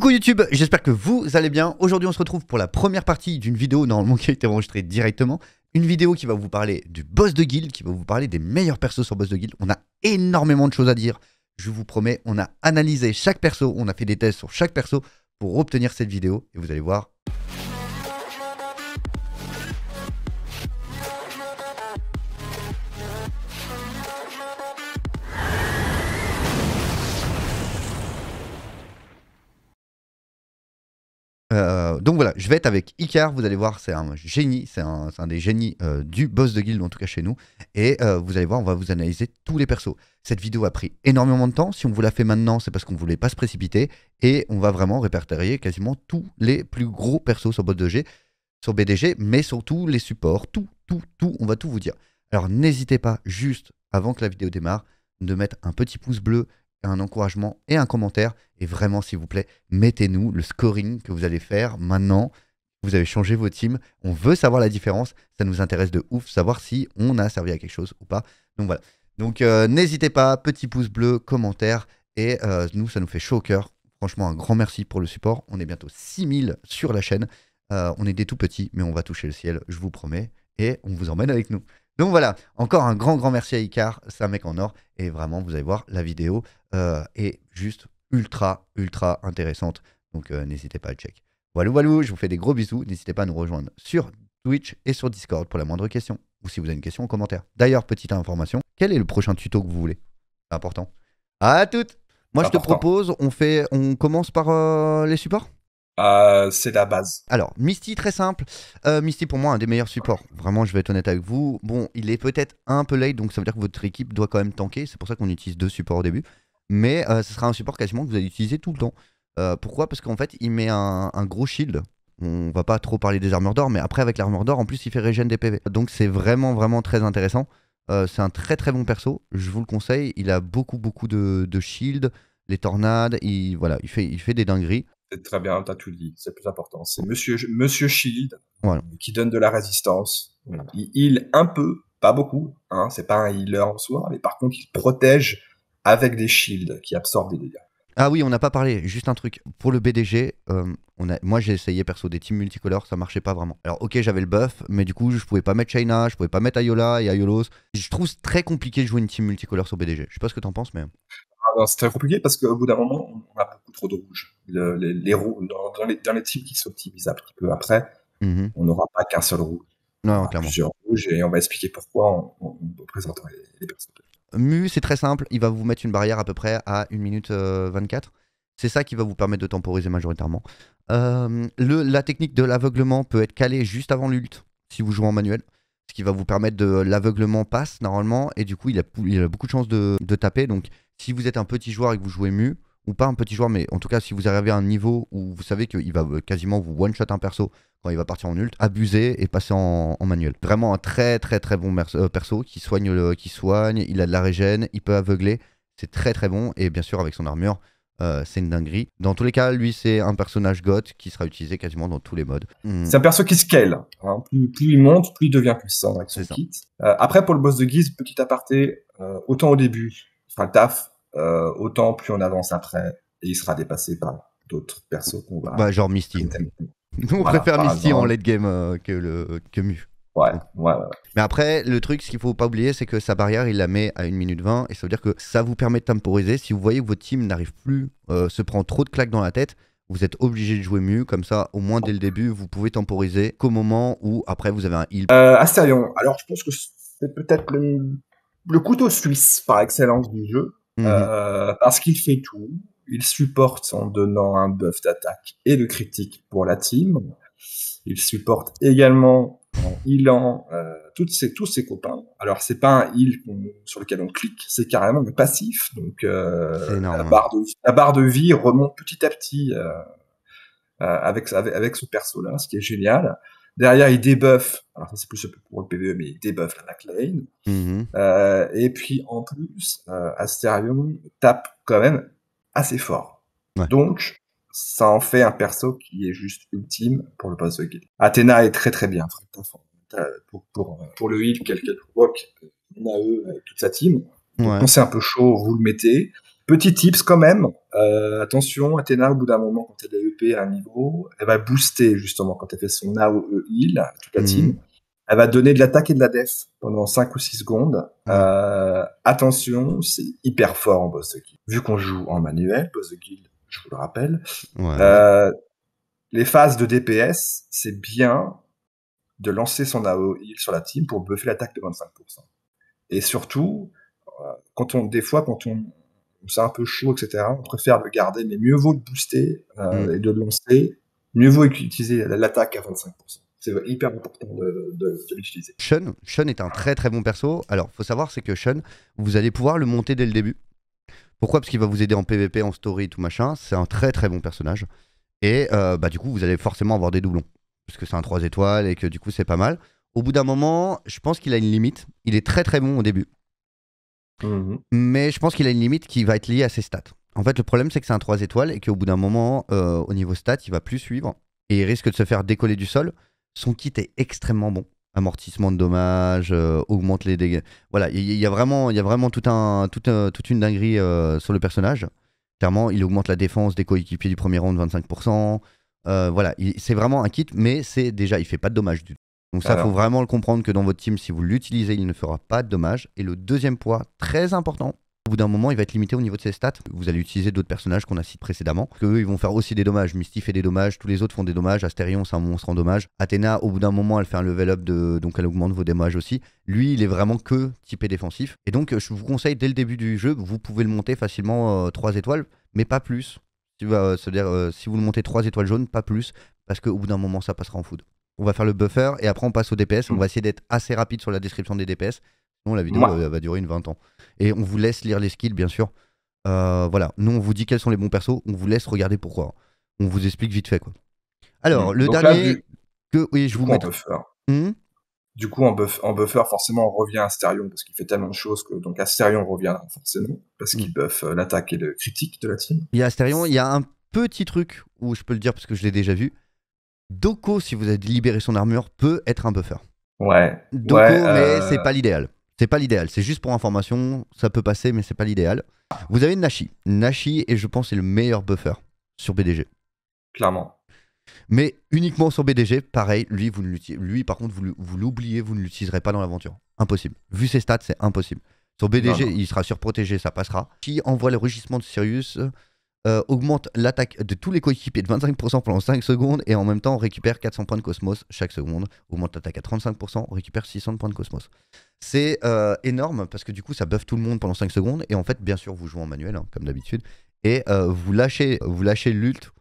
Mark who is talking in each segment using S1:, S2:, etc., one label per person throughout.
S1: Coucou YouTube, j'espère que vous allez bien. Aujourd'hui, on se retrouve pour la première partie d'une vidéo normalement qui a été enregistrée directement. Une vidéo qui va vous parler du boss de guild, qui va vous parler des meilleurs persos sur boss de guild. On a énormément de choses à dire, je vous promets. On a analysé chaque perso, on a fait des tests sur chaque perso pour obtenir cette vidéo et vous allez voir, Euh, donc voilà, je vais être avec Icar, vous allez voir, c'est un génie, c'est un, des génies euh, du boss de guild, en tout cas chez nous. Et euh, vous allez voir, on va vous analyser tous les persos. Cette vidéo a pris énormément de temps, si on vous la fait maintenant, c'est parce qu'on voulait pas se précipiter. Et on va vraiment répertorier quasiment tous les plus gros persos sur BDG, sur BDG, mais surtout les supports, tout, tout, tout, on va tout vous dire. Alors n'hésitez pas, juste avant que la vidéo démarre, de mettre un petit pouce bleu un encouragement et un commentaire. Et vraiment, s'il vous plaît, mettez-nous le scoring que vous allez faire maintenant. Vous avez changé vos teams. On veut savoir la différence. Ça nous intéresse de ouf, savoir si on a servi à quelque chose ou pas. Donc voilà. Donc euh, n'hésitez pas, petit pouce bleu, commentaire. Et euh, nous, ça nous fait chaud au cœur. Franchement, un grand merci pour le support. On est bientôt 6000 sur la chaîne. Euh, on est des tout petits, mais on va toucher le ciel, je vous promets. Et on vous emmène avec nous. Donc voilà, encore un grand, grand merci à Icar, c'est un mec en or. Et vraiment, vous allez voir, la vidéo euh, est juste ultra, ultra intéressante. Donc euh, n'hésitez pas à check. Walou, walou, je vous fais des gros bisous. N'hésitez pas à nous rejoindre sur Twitch et sur Discord pour la moindre question. Ou si vous avez une question en commentaire. D'ailleurs, petite information, quel est le prochain tuto que vous voulez Important. À toutes Moi, je te propose, on, fait, on commence par euh, les supports
S2: euh, c'est la base.
S1: Alors, Misty, très simple. Euh, Misty, pour moi, un des meilleurs supports. Vraiment, je vais être honnête avec vous. Bon, il est peut-être un peu late, donc ça veut dire que votre équipe doit quand même tanker. C'est pour ça qu'on utilise deux supports au début. Mais euh, ce sera un support quasiment que vous allez utiliser tout le temps. pourquoi Parce qu'en fait, il met un, gros shield. On va pas trop parler des armures d'or, mais après, avec l'armure d'or, en plus, il fait régène des PV. Donc, c'est vraiment, vraiment très intéressant. c'est un très, très bon perso. Je vous le conseille. Il a beaucoup, beaucoup de, de shield les tornades, il, voilà, il, fait, il fait des dingueries.
S2: C'est très bien, t'as tout dit, c'est plus important. C'est Monsieur, Monsieur Shield qui donne de la résistance. Il, heal un peu, pas beaucoup, hein, c'est pas un healer en soi, mais par contre, il protège avec des shields qui absorbent des dégâts.
S1: Ah oui, on n'a pas parlé, juste un truc. Pour le BDG, euh, moi j'ai essayé perso des teams multicolores, ça marchait pas vraiment. Alors ok, j'avais le buff, mais du coup je pouvais pas mettre China, je pouvais pas mettre Ayola et Ayolos. Je trouve très compliqué de jouer une team multicolore sur BDG. Je sais pas ce que t'en penses, mais
S2: c'est très compliqué parce qu'au bout d'un moment, on a beaucoup trop de rouge. dans, les, dans les teams qui s'optimisent un petit peu après, mhm. on n'aura pas qu'un seul rouge. Non, on clairement. Plusieurs rouges et on va expliquer pourquoi en, présentant les,
S1: les Mu, c'est très simple, il va vous mettre une barrière à peu près à 1 minute 24. Euh, c'est ça qui va vous permettre de temporiser majoritairement. Euh, la technique de l'aveuglement peut être calée juste avant l'ult si vous jouez en manuel ce qui va vous permettre de l'aveuglement passe normalement, et du coup il a, il a beaucoup de chances de, taper. Donc si vous êtes un petit joueur et que vous jouez mu, ou pas un petit joueur, mais en tout cas si vous arrivez à un niveau où vous savez qu'il va euh, quasiment vous one-shot un perso quand il va partir en ult, abusez et passer en, manuel. Vraiment un très très très bon euh, perso, qui soigne, qui soigne, il a de la régène, il peut aveugler, c'est très très bon, et bien sûr avec son armure. Euh, c'est une dinguerie. Dans tous les cas, lui, c'est
S2: un personnage goth qui sera utilisé quasiment dans tous les modes. Hmm. C'est un perso qui scale. Hein. Plus, il monte, plus il devient puissant avec son kit. Euh, après, pour le boss de Guise, petit aparté, euh, autant au début, le taf, autant plus on avance après, et il sera dépassé par d'autres persos qu'on va. Bah, genre Misty. On préfère Misty en late
S1: game que, le, que Mu. Mais après, le truc, ce qu'il faut pas oublier, c'est que sa barrière, il la met à 1 minute 20. Et ça veut dire que ça vous permet de temporiser. Si vous voyez que votre team n'arrive plus, euh, se prend trop de claques dans la tête, vous êtes obligé de jouer mieux. Comme ça, au moins dès le début, vous pouvez temporiser qu'au moment où après vous avez un heal.
S2: Euh, alors je pense que c'est peut-être le, couteau suisse par excellence du jeu. Mhm. Euh, parce qu'il fait tout. Il supporte en donnant un buff d'attaque et de critique pour la team. Il supporte également il en euh, toutes tous ses copains. Alors c'est pas un il sur lequel on clique, c'est carrément le passif. Donc euh, la, hein. barre de, la barre de vie remonte petit à petit euh, avec, avec, ce perso là, ce qui est génial. Derrière, il débuffe. Alors, ça, c'est plus pour le PvE, mais il débuffe la McLean. Mm-hmm. et puis, en plus, Asterion tape quand même assez fort. Donc, ça en fait un perso qui est juste ultime pour le boss de guild. Athéna est très très bien, frère pour, pour, euh, le heal, quelqu'un euh, provoque, on a avec euh, toute sa team. Quand c'est un peu chaud, vous le mettez. Petit tips quand même, attention, Athéna, au bout d'un moment, quand elle est EP à un niveau, elle va booster justement quand elle fait son AOE heal, toute la mhm. team. Elle va donner de l'attaque et de la death pendant 5 ou 6 secondes. attention, c'est hyper fort en boss de guild. Vu qu'on joue en manuel, boss de guild, je vous le rappelle. les phases de DPS, c'est bien, de lancer son AOE sur la team pour buffer l'attaque de 25%. Et surtout, euh, quand on, des fois, quand on, c'est un peu chaud, etc., on préfère le garder, mais mieux vaut le booster euh, mm. et de lancer, mieux vaut utiliser l'attaque à 25%. C'est hyper important de, l'utiliser.
S1: Shun, est un très très bon perso. Alors, faut savoir, c'est que Shun, vous allez pouvoir le monter dès le début. Pourquoi Parce qu'il va vous aider en PvP, en story, tout machin. C'est un très très bon personnage. Et euh, bah, du coup, vous allez forcément avoir des doublons. Parce que c'est un 3 étoiles et que du coup c'est pas mal. Au bout d'un moment, je pense qu'il a une limite. Il est très très bon au début. Mm-hmm. Mais je pense qu'il a une limite qui va être liée à ses stats. En fait, le problème, c'est que c'est un 3 étoiles et qu'au bout d'un moment, euh, au niveau stats, il va plus suivre et il risque de se faire décoller du sol. Son kit est extrêmement bon. Amortissement de dommages, euh, augmente les dégâts. Voilà, il y, a vraiment, y a vraiment tout un, tout euh, toute une dinguerie sur le personnage. Clairement, il augmente la défense des coéquipiers du premier round de 25%. Euh, voilà, c'est vraiment un kit, mais c'est déjà, il fait pas de dommages du tout. Donc ça, faut vraiment le comprendre que dans votre team, si vous l'utilisez, il ne fera pas de dommages. Et le deuxième poids, très important, au bout d'un moment, il va être limité au niveau de ses stats. Vous allez utiliser d'autres personnages qu'on a cités précédemment, que ils vont faire aussi des dommages. Misty fait des dommages, tous les autres font des dommages. Astérion, c'est un monstre en dommages. Athéna, au bout d'un moment, elle fait un level up, de... donc elle augmente vos dommages aussi. Lui, il est vraiment que typé défensif. Et donc, je vous conseille dès le début du jeu, vous pouvez le monter facilement 3 euh, étoiles, mais pas plus. Tu vas euh, se dire, euh, si vous le montez 3 étoiles jaunes, pas plus, parce qu'au bout d'un moment, ça passera en food. On va faire le buffer et après, on passe au DPS. On mm. va essayer d'être assez rapide sur la description des DPS. Sinon, la vidéo euh, va durer une 20 ans. Et on vous laisse lire les skills, bien sûr. voilà, nous, on vous dit quels sont les bons persos. On vous laisse regarder pourquoi. On vous explique vite fait, quoi. Alors, mm. le dernier
S2: que. Oui, je vous mets. Du coup, en, buffer, forcément, on revient à Asterion parce qu'il fait tellement de choses que donc Asterion revient forcément parce qu'il mm. buff euh, l'attaque et le critique de la team.
S1: Il y a Asterion, il y a un petit truc où je peux le dire parce que je l'ai déjà vu. Doko, si vous avez libéré son armure, peut être un buffer. Ouais. Doko, mais euh, c'est pas l'idéal. C'est pas l'idéal. C'est juste pour information. Ça peut passer, mais c'est pas l'idéal. Vous avez Nashi. Nashi, et je pense, c'est le meilleur buffer sur BDG. Clairement. Mais uniquement sur BDG, pareil, lui, vous lui par contre, vous l'oubliez, vous ne l'utiliserez pas dans l'aventure. Impossible. Vu ses stats, c'est impossible. Sur BDG, il sera surprotégé, ça passera. Qui envoie le rugissement de Sirius euh, augmente l'attaque de tous les coéquipiers de 25% pendant 5 secondes et en même temps récupère 400 points de cosmos chaque seconde, augmente l'attaque à 35%, récupère 600 points de cosmos. C'est euh, énorme parce que du coup ça buff tout le monde pendant 5 secondes et en fait bien sûr vous jouez en manuel hein, comme d'habitude et euh, vous lâchez vous lâchez l'ult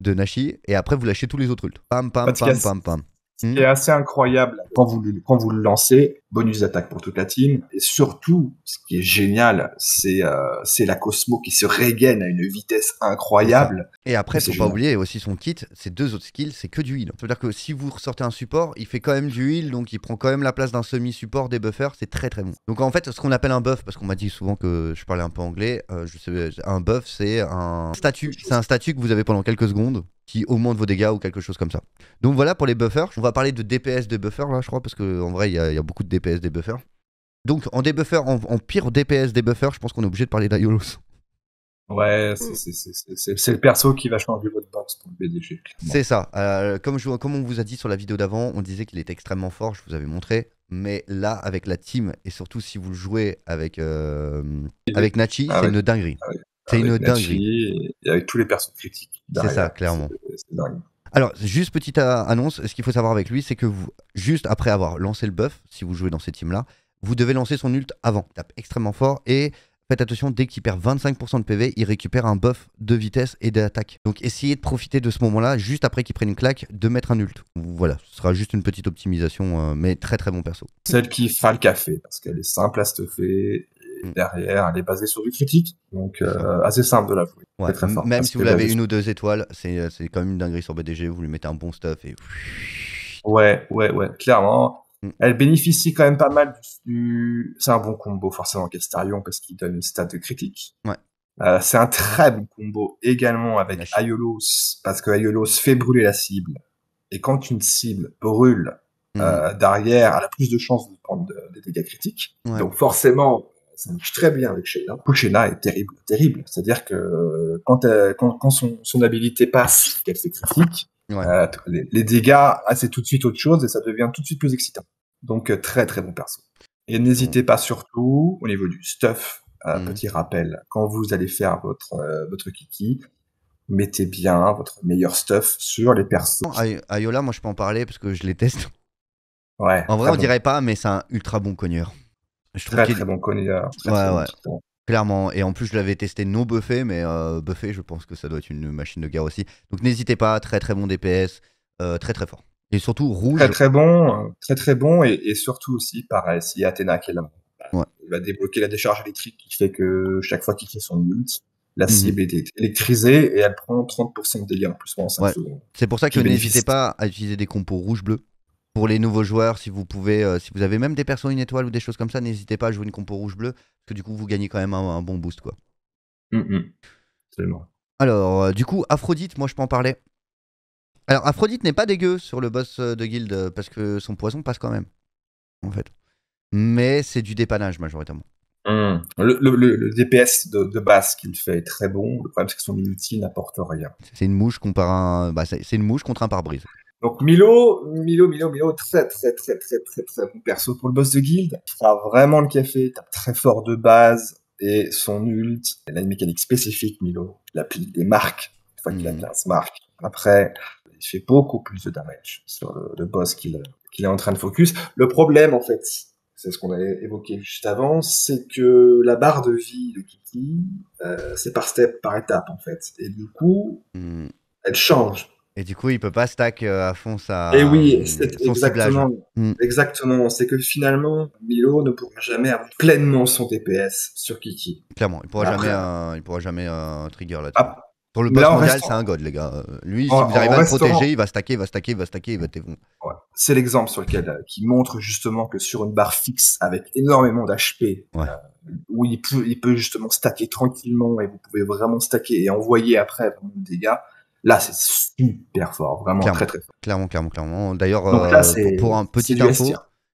S1: de Nashi, et après vous lâchez tous les autres ults. pam, pam, pam, pam, pam.
S2: Hmm. Ce qui est assez incroyable quand vous, quand vous le lancez, bonus d'attaque pour toute la team. Et surtout, ce qui est génial, c'est euh, la Cosmo qui se régaine à une vitesse incroyable. Et après, faut pas oublier
S1: aussi son kit, ses deux autres skills, c'est que du heal. C'est-à-dire que si vous ressortez un support, il fait quand même du heal, donc il prend quand même la place d'un semi-support, des buffers, c'est très très bon. Donc en fait, ce qu'on appelle un buff, parce qu'on m'a dit souvent que je parlais un peu anglais, euh, je sais, un buff c'est un statut, c'est un statut que vous avez pendant quelques secondes qui augmente vos dégâts ou quelque chose comme ça. Donc voilà pour les buffers. On va parler de DPS des buffers là, je crois, parce qu'en vrai, il y, a beaucoup de DPS des buffers. Donc en débuffer, en, en pire DPS des buffers, je pense qu'on est obligé de parler d'Ayolos.
S2: Ouais, c'est le perso qui va changer votre box pour le BDG.
S1: C'est ça. Euh, comme, on vous a dit sur la vidéo d'avant, on disait qu'il était extrêmement fort, je vous avais montré. Mais là, avec la team, et surtout si vous le jouez avec, euh, avec Nachi, ah c'est une dinguerie. Ah c'est une dinguerie.
S2: avec tous les personnes critiques. C'est ça, clairement. dingue.
S1: Alors, juste petite euh, annonce, ce qu'il faut savoir avec lui, c'est que vous, juste après avoir lancé le buff, si vous jouez dans ces teams-là, vous devez lancer son ult avant. Tape extrêmement fort et faites attention, dès qu'il perd 25% de PV, il récupère un buff de vitesse et d'attaque. Donc essayez de profiter de ce moment-là, juste après qu'il prenne une claque, de mettre un ult. Voilà, ce sera juste une petite optimisation, euh, mais très très bon perso.
S2: Celle qui fera le café, parce qu'elle est simple à stuffer, Mm. derrière, elle est basée sur du critique. Donc, euh, assez simple de la jouer. même si vous l'avez une ou
S1: deux étoiles, c'est
S2: quand euh, même une dinguerie sur BDG. Vous lui mettez un bon stuff et. Ouais, ouais, ouais, clairement. Mm. Elle bénéficie quand même pas mal du. C'est un bon combo, forcément, Castarion, parce qu'il donne une stat de critique. Ouais. Euh, c'est un très bon combo également avec Ayolos parce que fait brûler la cible. Et quand une cible brûle mm. derrière, elle a plus de chances de prendre des dégâts critiques. Donc forcément, ça marche très bien avec Shayna. Shayna est terrible, terrible. C'est-à-dire que euh, quand, son, habilité passe, qu'elle fait euh, les, dégâts, ah, c'est tout de suite autre chose et ça devient tout de suite plus excitant. Donc euh, très très bon perso. Et n'hésitez mm. pas surtout au niveau du stuff. un mm. Petit rappel, quand vous allez faire votre, votre kiki, mettez bien votre meilleur stuff sur les persos. Ayola, moi je peux en parler parce que je les teste. Ouais. En vrai, on dirait
S1: pas, mais c'est un ultra bon cogneur. Je trouve très, très bon candidat. Clairement, et en plus je l'avais testé non buffé, mais euh, buffé, je pense que ça doit être une machine de guerre aussi. Donc n'hésitez
S2: pas, très très bon DPS, euh, très très fort. Et surtout rouge. Très très bon, euh, très très bon, et, surtout aussi pareil, si Athéna qui est là, bah, il va débloquer la décharge électrique qui fait que chaque fois qu'il fait son ult, la mhm. cible est électrisée et elle prend 30% de dégâts en plus pendant 5 secondes. C'est pour ça que n'hésitez pas
S1: à utiliser des compos rouge-bleu pour les nouveaux joueurs, si vous pouvez, euh, si vous avez même des personnes une étoile ou des choses comme ça, n'hésitez pas à jouer une compo rouge-bleu, parce que du coup, vous gagnez quand même un, bon boost. quoi. Mm, mm. Alors, euh, du coup, Aphrodite, moi je peux en parler. Alors, Aphrodite n'est pas dégueu sur le boss euh, de guild parce que son poison passe quand même, en fait. Mais c'est du dépannage majoritairement.
S2: Mm. Le, DPS de, de base qu'il fait est très bon. Le problème, c'est que son inutile n'apporte rien.
S1: C'est une un, bah, c'est une mouche contre un pare-brise.
S2: Donc Milo, Milo, Milo, Milo, très très très très très très bon perso pour le boss de guild. Il fera vraiment le café, tape très fort de base et son ult, il a une mécanique spécifique Milo, il applique des marques, une fois qu'il a mhm. Après, il fait beaucoup plus de damage sur le, boss qu'il est en train de focus. Le problème en fait, c'est ce qu'on avait évoqué juste avant, c'est que la barre de vie de Kiki, euh, c'est par step, par étape en fait. Et du coup, mhm. elle change
S1: et du coup, il peut pas stack euh, à fond sa. Et eh oui, euh, mm.
S2: exactement. C'est que finalement, Milo ne pourra jamais avoir pleinement son DPS sur Kiki.
S1: Clairement, il pourra jamais, euh, il pourra jamais un trigger là. dessus ah, Pour le boss mondial, c'est un god, les gars. Lui, si vous arrivez à le protéger,
S2: il va stacker, il va stacker, il va stacker, il va ouais. C'est l'exemple sur lequel, qui montre justement que sur une barre fixe avec énormément d'HP, où il peut, il peut justement stacker tranquillement et vous pouvez vraiment stacker et envoyer après des dégâts, Là, c'est super fort, vraiment très très
S1: fort. Clairement, clairement, clairement. D'ailleurs, euh, pour, un petit info,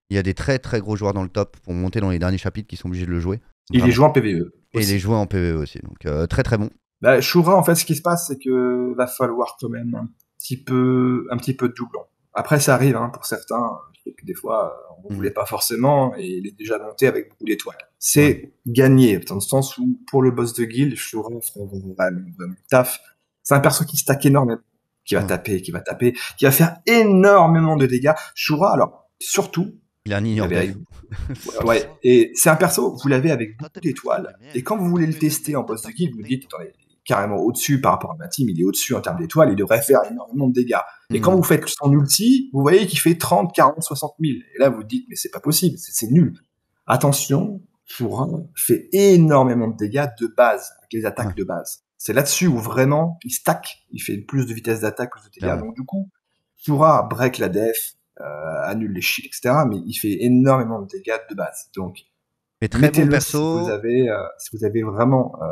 S1: il y a des très très gros joueurs dans le top pour monter dans les derniers chapitres qui sont obligés de le jouer. Il est joué en PvE. Et il est joué en PvE aussi, donc euh, très très bon.
S2: Bah, Shura, en fait, ce qui se passe, c'est que va falloir quand même un petit peu, un petit peu de doublon. Après, ça arrive hein, pour certains, euh, des fois, on ne mm. voulait pas forcément, et il est déjà monté avec beaucoup d'étoiles. C'est gagné, dans le sens où, pour le boss de guild, Shura fera vraiment taf c'est un perso qui stack énormément, qui va mm. taper, qui va taper, qui va faire énormément de dégâts. Shura, alors, surtout, il a un ignore ouais, Et c'est un perso, vous l'avez avec beaucoup d'étoiles. Et quand vous voulez le tester en poste de kill, vous dites, carrément au-dessus par rapport à ma team, il est au-dessus en termes d'étoiles, il devrait faire énormément de dégâts. Et quand mm. vous faites son ulti, vous voyez qu'il fait 30, 40, 60 000. Et là, vous dites, mais c'est pas possible, c'est nul. Attention, Shura fait énormément de dégâts de base, avec les attaques mm. de base. C'est là-dessus où vraiment il stack, il fait plus de vitesse d'attaque, que de Donc du coup, Sura break la def, euh, annule les shields, etc. Mais il fait énormément de dégâts de base. Donc mais très bon perso. Si vous avez, euh, si vous avez vraiment euh,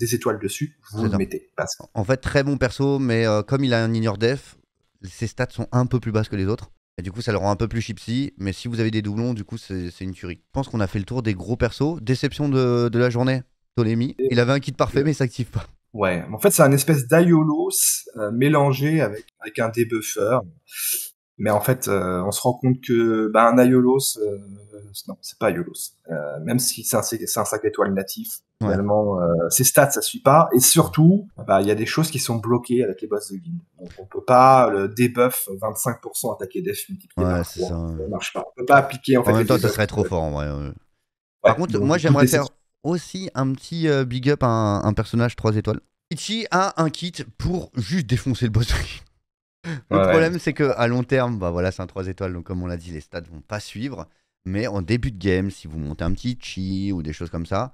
S2: des étoiles dessus, vous le mettez. Parce...
S1: En fait, très bon perso, mais comme il a un ignore def, ses stats sont un peu plus basses que les autres. Et du coup, ça le rend un peu plus chipsy. Mais si vous avez des doublons, du coup, c'est une tuerie. Je pense qu'on a fait le tour des gros persos. Déception de, la journée,
S2: Ptolémy. Il avait un kit parfait, mais il s'active pas. Ouais, en fait, c'est un espèce d'aiolos euh, mélangé avec, avec un débuffer. Mais en fait, euh, on se rend compte que bah, un aiolos, euh, non, c'est pas aiolos. même si c'est un, un 5 étoiles natif, finalement, ses stats, ça suit pas. Et surtout, bah, il y a des choses qui sont bloquées avec les boss de guild. Donc, on peut pas le débuff 25% attaquer def multiplié ouais, par Ça. marche pas. On peut pas appliquer. En, fait, même temps, ça serait
S1: trop fort en Par contre, moi, j'aimerais faire, aussi un petit euh, big up à un, personnage 3 étoiles. Ichi a un kit pour juste défoncer le boss.
S2: le problème,
S1: c'est que à long terme, bah voilà, c'est un 3 étoiles, donc comme on l'a dit, les stats vont pas suivre. Mais en début de game, si vous montez un petit chi ou des choses comme ça,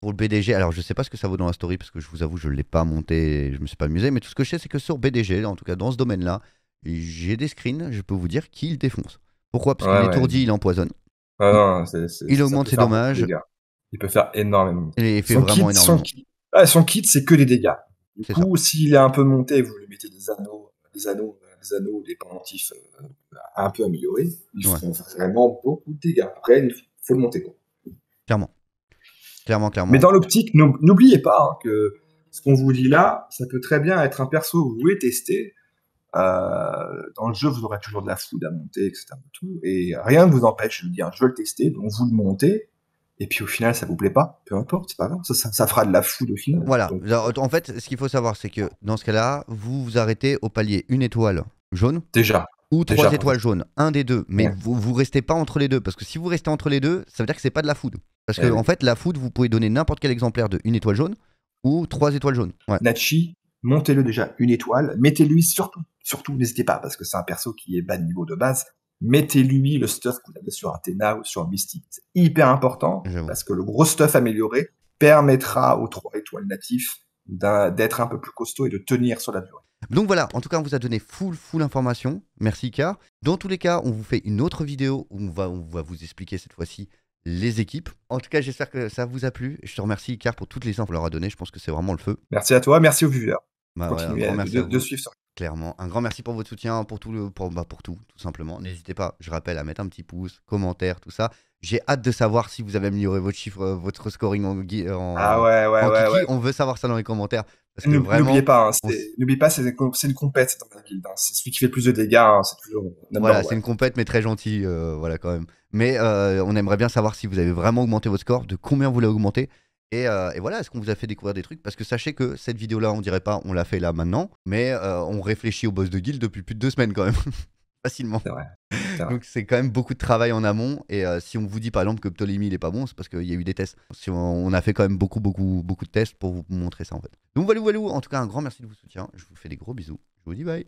S1: pour le BDG, alors je sais pas ce que ça vaut dans la story parce que je vous avoue, je l'ai pas monté, je me suis pas amusé, mais tout ce que je sais, c'est que sur BDG, en tout cas dans ce domaine-là, j'ai des screens, je peux vous dire qu'il défonce. Pourquoi Parce qu'il qu'il étourdit,
S2: il empoisonne. Ah il augmente ses dommages il peut faire énormément. de il son kit, Son kit, c'est que des dégâts. Du coup, s'il est un peu monté, vous lui mettez des anneaux, des anneaux, des anneaux, des pendentifs euh, un peu améliorés, ils vraiment beaucoup de dégâts. Après, il faut le monter.
S1: Clairement. Clairement, clairement. Mais dans
S2: l'optique, n'oubliez pas hein, que ce qu'on vous dit là, ça peut très bien être un perso que vous voulez tester. Euh, dans le jeu, vous aurez toujours de la foudre à monter, etc. Et rien ne vous empêche, de dire, je veux le tester, donc vous le montez, et puis au final ça vous plaît pas, peu importe, c'est pas grave, ça, fera de la foudre au final. Voilà, en fait ce qu'il faut savoir c'est que
S1: dans ce cas-là, vous vous arrêtez au palier une étoile
S2: jaune. Déjà. Ou trois étoiles jaunes,
S1: un des deux, mais vous, vous restez pas entre les deux, parce que si vous restez entre les deux, ça veut dire que c'est pas de la foudre. Parce eh que en fait la foudre, vous pouvez donner n'importe quel exemplaire
S2: de une étoile jaune ou trois étoiles jaunes. Nachi, montez-le déjà une étoile, mettez-lui surtout, surtout n'hésitez pas, parce que c'est un perso qui est bas de niveau de base, mettez-lui le stuff que vous avez sur Athena ou sur Mystique. C'est hyper important parce que le gros stuff amélioré permettra aux trois étoiles natifs d'être un, peu plus costaud et de tenir sur la durée. Donc voilà,
S1: en tout cas, on vous a donné full, full information. Merci, Icar, Dans tous les cas, on vous fait une autre vidéo où on va, vous expliquer cette fois-ci les équipes. En tout cas, j'espère que ça vous a plu. Je te remercie, Icar pour toutes les infos qu'on leur a données. Je pense que c'est vraiment le feu. Merci à toi, merci aux viewers. Bah Continuez de, suivre sur clairement. Un grand merci pour votre soutien, pour tout, pour, bah, tout, simplement. N'hésitez pas, je rappelle, à mettre un petit pouce, commentaire, tout ça. J'ai hâte de savoir si vous avez amélioré votre chiffre, euh, votre scoring en, ah ouais, ouais, ouais, On veut savoir ça dans les commentaires.
S2: N'oubliez pas, hein, pas, c'est une compète hein. C'est celui qui fait le plus de dégâts. Hein, c'est toujours. Voilà, c'est une
S1: compète, mais très gentil,
S2: euh, voilà quand
S1: même. Mais euh, on aimerait bien savoir si vous avez vraiment augmenté votre score, de combien vous l'avez augmenté. Euh, et, voilà, est-ce qu'on vous a fait découvrir des trucs Parce que sachez que cette vidéo-là, on dirait pas, on l'a fait là maintenant, mais euh, on réfléchit au boss de guild depuis plus de deux semaines quand même. Facilement. Donc c'est quand même beaucoup de travail en amont. Et euh, si on vous dit par exemple que Ptolémy il est pas bon, c'est parce qu'il y a eu des tests. Si on, a fait quand même beaucoup, beaucoup, beaucoup de tests pour vous montrer ça en fait. Donc voilà, voilà. En tout cas, un grand merci de vous soutien. Je vous fais des gros bisous. Je vous dis bye.